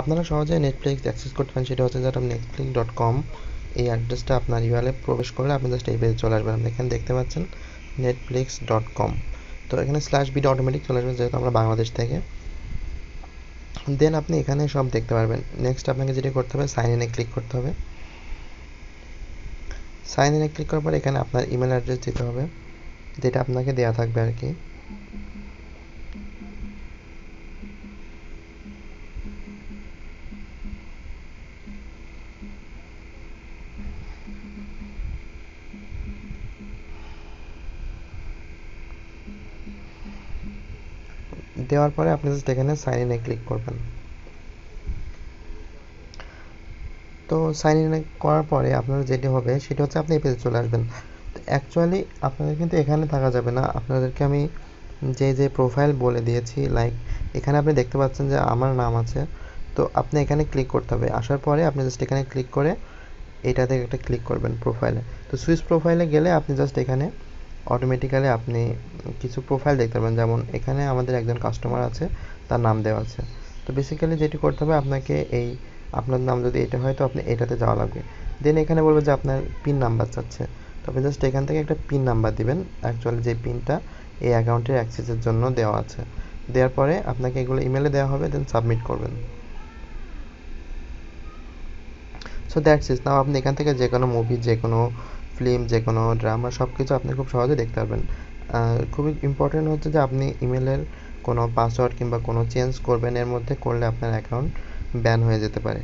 আপনারা সহজে Netflix access করতে পারেন সেটা হচ্ছে যারা নেটফ্লিক্স ডট কম এই অ্যাড্রেসটা আপনার ইউআরএলে প্রবেশ করলে আপনি জাস্ট এই পেজে চলে আসবেন আপনি এখানে দেখতে পাচ্ছেন নেটফ্লিক্স ডট কম তো এখানে স্ল্যাশ বিটা অটোমেটিক চলে আসবে যেহেতু আমরা বাংলাদেশ থেকে দেন আপনি এখানে সব দেখতে পারবেন নেক্সট আপনাকে যেটা করতে হবে সাইন ইনে ক্লিক করতে হবে সাইন ইনে ক্লিক করার পর এখানে আপনার ইমেল অ্যাড্রেস দিতে হবে যেটা আপনাকে দেওয়া থাকবে আর কি দেওয়ার পরে আপনি জাস্ট এখানে সাইন ইনে ক্লিক করবেন তো সাইন ইন করার পরে আপনার যেটি হবে সেটা হচ্ছে আপনি এই পেজে চলে আসবেন তো অ্যাকচুয়ালি আপনাদের কিন্তু এখানে থাকা যাবে না আপনাদেরকে আমি যে যে প্রোফাইল বলে দিয়েছি লাইক এখানে আপনি দেখতে পাচ্ছেন যে আমার নাম আছে তো আপনি এখানে ক্লিক করতে হবে আসার পরে আপনি জাস্ট এখানে ক্লিক করে এটাতে একটা ক্লিক করবেন প্রোফাইলে তো সুইচ প্রোফাইলে গেলে আপনি জাস্ট এখানে অটোমেটিক্যালি আপনি কিছু প্রোফাইল দেখতে পারবেন যেমন এখানে আমাদের একজন কাস্টমার আছে তার নাম দেওয়া আছে তো বেসিক্যালি যেটি করতে হবে আপনাকে এই আপনার নাম যদি এটা হয় তো আপনি এটাতে যাওয়া লাগবে দেন এখানে বলবে যে আপনার পিন নাম্বার চাচ্ছে তো আপনি জাস্ট এখান থেকে একটা পিন নাম্বার দিবেন অ্যাকচুয়ালি যে পিনটা এই অ্যাকাউন্টের অ্যাক্সেসের জন্য দেওয়া আছে দেওয়ার পরে আপনাকে এগুলো ইমেলে দেওয়া হবে দেন সাবমিট করবেন সো দ্যাটস ইজ নাও আপনি এখান থেকে যে কোনো মুভি যে কোনো ফিল্ম যে কোনো ড্রামা সব কিছু আপনি খুব সহজে দেখতে পারবেন খুবই ইম্পর্টেন্ট হচ্ছে যে আপনি ইমেলের কোনো পাসওয়ার্ড কিংবা কোনো চেঞ্জ করবেন এর মধ্যে করলে আপনার অ্যাকাউন্ট ব্যান হয়ে যেতে পারে